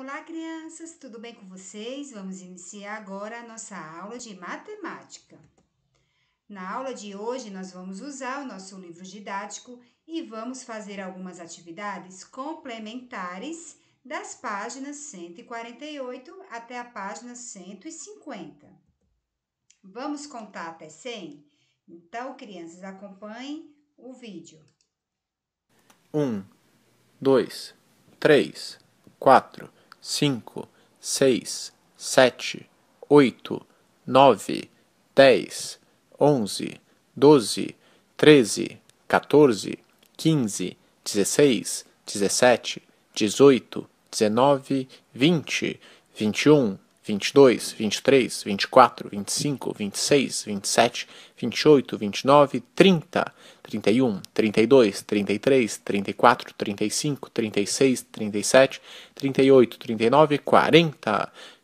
Olá, crianças, tudo bem com vocês? Vamos iniciar agora a nossa aula de matemática. Na aula de hoje, nós vamos usar o nosso livro didático e vamos fazer algumas atividades complementares das páginas 148 até a página 150. Vamos contar até 100? Então, crianças, acompanhem o vídeo. 1, 2, 3, 4, cinco, seis, sete, oito, nove, dez, onze, doze, treze, quatorze, quinze, dezesseis, dezessete, dezoito, dezenove, vinte, vinte e um 22, 23, 24, 25, 26, 27, 28, 29, 30, 31, 32, 33, 34, 35, 36, 37, 38, 39, 40.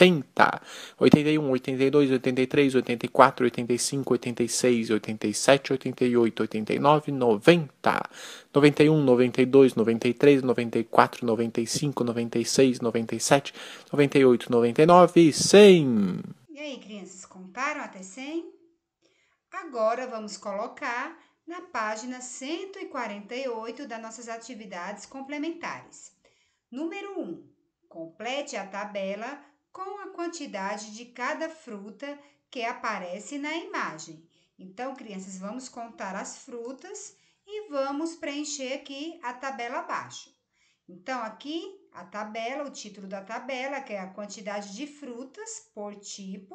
80, 81, 82, 83, 84, 85, 86, 87, 88, 89, 90, 91, 92, 93, 94, 95, 96, 97, 98, 99 e 100. E aí, crianças, contaram até 100? Agora vamos colocar na página 148 das nossas atividades complementares. Número 1. Complete a tabela com a quantidade de cada fruta que aparece na imagem. Então, crianças, vamos contar as frutas e vamos preencher aqui a tabela abaixo. Então, aqui a tabela, o título da tabela, que é a quantidade de frutas por tipo,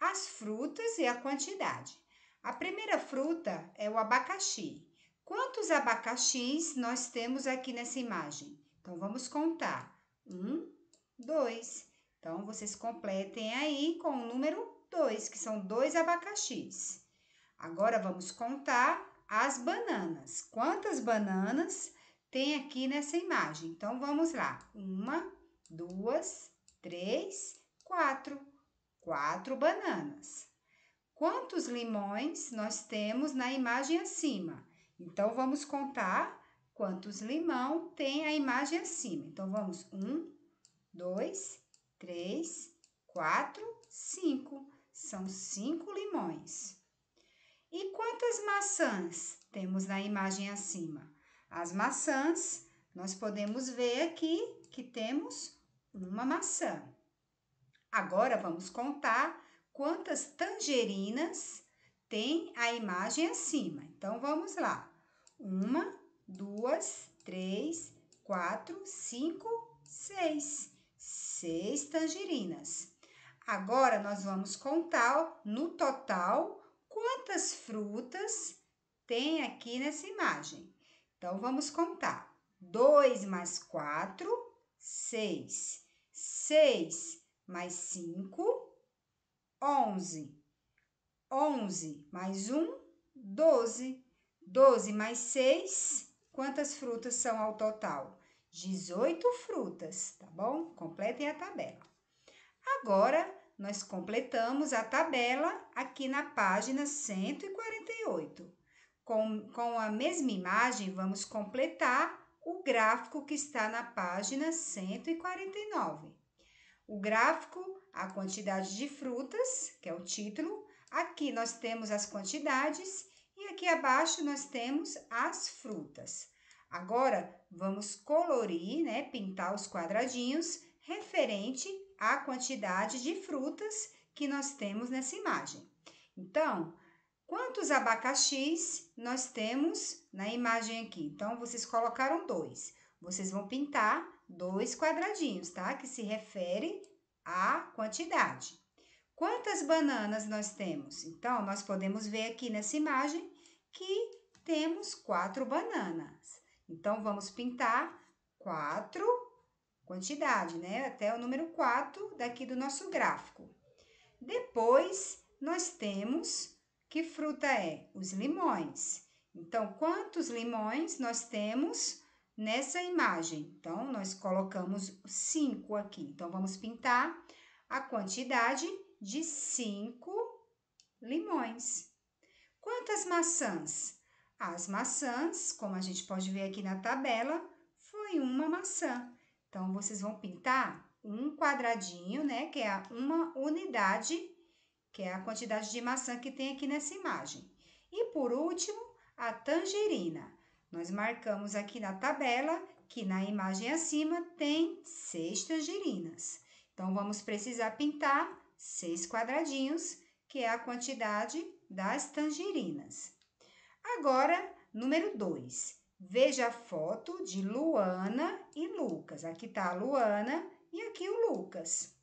as frutas e a quantidade. A primeira fruta é o abacaxi. Quantos abacaxis nós temos aqui nessa imagem? Então, vamos contar. Um, dois, então, vocês completem aí com o número 2, que são dois abacaxis. Agora, vamos contar as bananas. Quantas bananas tem aqui nessa imagem? Então, vamos lá. Uma, duas, três, quatro. Quatro bananas. Quantos limões nós temos na imagem acima? Então, vamos contar quantos limão tem a imagem acima. Então, vamos um, dois, três, quatro, cinco. São cinco limões. E quantas maçãs temos na imagem acima? As maçãs, nós podemos ver aqui que temos uma maçã. Agora vamos contar quantas tangerinas tem a imagem acima. Então vamos lá: uma, duas, três, quatro, cinco, seis. 6 tangerinas. Agora nós vamos contar no total quantas frutas tem aqui nessa imagem. Então vamos contar: 2 mais 4, 6. 6 mais 5, 11. 11 mais 1, 12. 12 mais 6, quantas frutas são ao total? 18 frutas, tá bom? Completem a tabela. Agora, nós completamos a tabela aqui na página 148. Com, com a mesma imagem, vamos completar o gráfico que está na página 149. O gráfico, a quantidade de frutas, que é o título. Aqui nós temos as quantidades e aqui abaixo nós temos as frutas. Agora, vamos colorir, né, pintar os quadradinhos referente à quantidade de frutas que nós temos nessa imagem. Então, quantos abacaxis nós temos na imagem aqui? Então, vocês colocaram dois. Vocês vão pintar dois quadradinhos, tá? Que se refere à quantidade. Quantas bananas nós temos? Então, nós podemos ver aqui nessa imagem que temos quatro bananas. Então, vamos pintar quatro quantidade, né? Até o número 4 daqui do nosso gráfico. Depois, nós temos que fruta é? Os limões. Então, quantos limões nós temos nessa imagem? Então, nós colocamos 5 aqui. Então, vamos pintar a quantidade de 5 limões. Quantas maçãs? As maçãs, como a gente pode ver aqui na tabela, foi uma maçã. Então, vocês vão pintar um quadradinho, né, que é uma unidade, que é a quantidade de maçã que tem aqui nessa imagem. E por último, a tangerina. Nós marcamos aqui na tabela que na imagem acima tem seis tangerinas. Então, vamos precisar pintar seis quadradinhos, que é a quantidade das tangerinas. Agora, número 2. Veja a foto de Luana e Lucas. Aqui está a Luana e aqui o Lucas.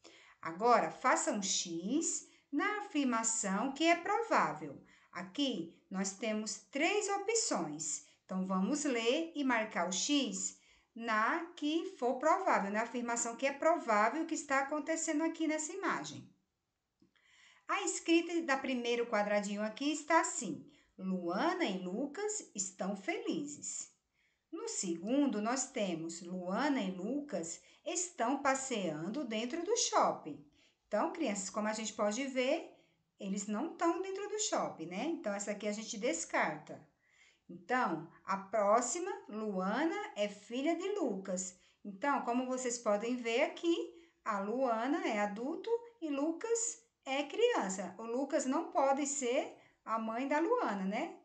Agora, faça um X na afirmação que é provável. Aqui nós temos três opções. Então, vamos ler e marcar o X na que for provável, na afirmação que é provável que está acontecendo aqui nessa imagem. A escrita da primeiro quadradinho aqui está assim. Luana e Lucas estão felizes. No segundo, nós temos Luana e Lucas estão passeando dentro do shopping. Então, crianças, como a gente pode ver, eles não estão dentro do shopping, né? Então, essa aqui a gente descarta. Então, a próxima, Luana, é filha de Lucas. Então, como vocês podem ver aqui, a Luana é adulto e Lucas é criança. O Lucas não pode ser a mãe da Luana, né?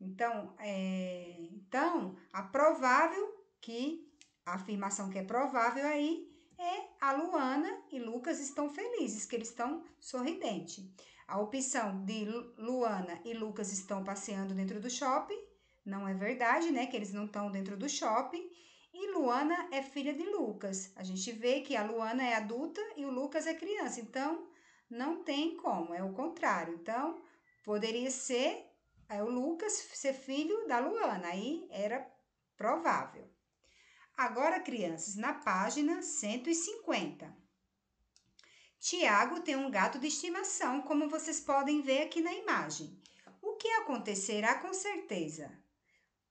Então, é, então a provável que a afirmação que é provável aí é a Luana e Lucas estão felizes, que eles estão sorridentes. A opção de Luana e Lucas estão passeando dentro do shopping não é verdade, né? Que eles não estão dentro do shopping. E Luana é filha de Lucas. A gente vê que a Luana é adulta e o Lucas é criança. Então, não tem como, é o contrário. Então, Poderia ser é, o Lucas ser filho da Luana, aí era provável. Agora, crianças, na página 150. Tiago tem um gato de estimação, como vocês podem ver aqui na imagem. O que acontecerá com certeza?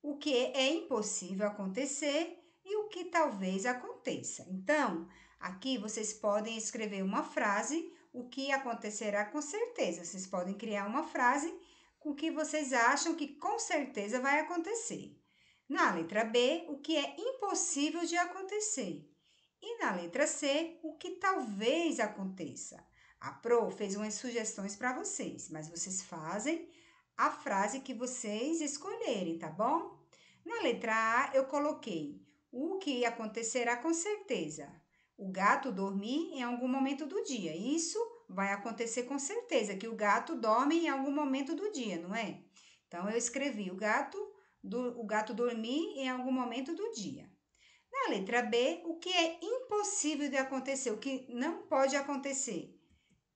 O que é impossível acontecer e o que talvez aconteça. Então, aqui vocês podem escrever uma frase o que acontecerá com certeza. Vocês podem criar uma frase com o que vocês acham que com certeza vai acontecer. Na letra B, o que é impossível de acontecer. E na letra C, o que talvez aconteça. A Pro fez umas sugestões para vocês, mas vocês fazem a frase que vocês escolherem, tá bom? Na letra A, eu coloquei o que acontecerá com certeza. O gato dormir em algum momento do dia. Isso vai acontecer com certeza que o gato dorme em algum momento do dia, não é? Então eu escrevi o gato, do, o gato dormir em algum momento do dia. Na letra B, o que é impossível de acontecer, o que não pode acontecer?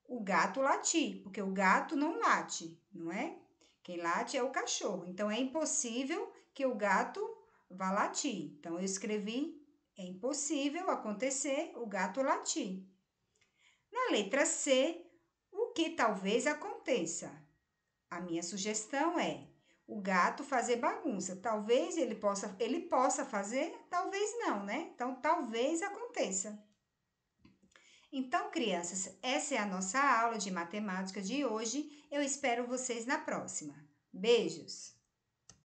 O gato latir, porque o gato não late, não é? Quem late é o cachorro. Então é impossível que o gato vá latir. Então eu escrevi é impossível acontecer o gato latir. Na letra C, o que talvez aconteça? A minha sugestão é o gato fazer bagunça. Talvez ele possa, ele possa fazer, talvez não, né? Então, talvez aconteça. Então, crianças, essa é a nossa aula de matemática de hoje. Eu espero vocês na próxima. Beijos!